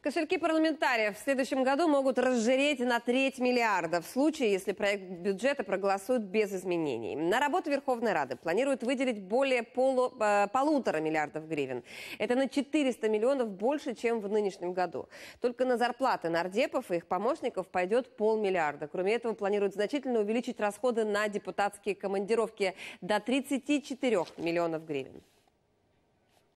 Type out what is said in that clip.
Кошельки парламентариев в следующем году могут разжиреть на треть миллиарда в случае, если проект бюджета проголосуют без изменений. На работу Верховной Рады планируют выделить более полу, э, полутора миллиардов гривен. Это на 400 миллионов больше, чем в нынешнем году. Только на зарплаты нардепов и их помощников пойдет полмиллиарда. Кроме этого, планируют значительно увеличить расходы на депутатские командировки до 34 миллионов гривен.